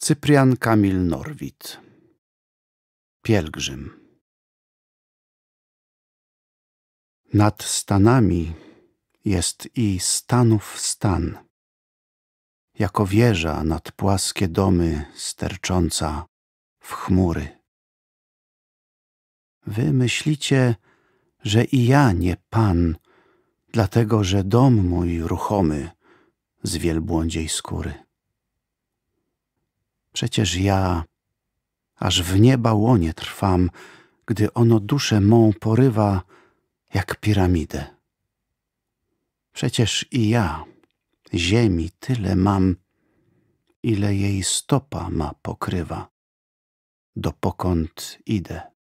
Cyprian Kamil Norwid Pielgrzym Nad stanami jest i stanów stan, jako wieża nad płaskie domy stercząca w chmury. Wy myślicie, że i ja nie pan, dlatego że dom mój ruchomy z wielbłądziej skóry Przecież ja, aż w nieba łonie trwam, gdy ono duszę mą porywa jak piramidę. Przecież i ja ziemi tyle mam, ile jej stopa ma pokrywa, pokąd idę.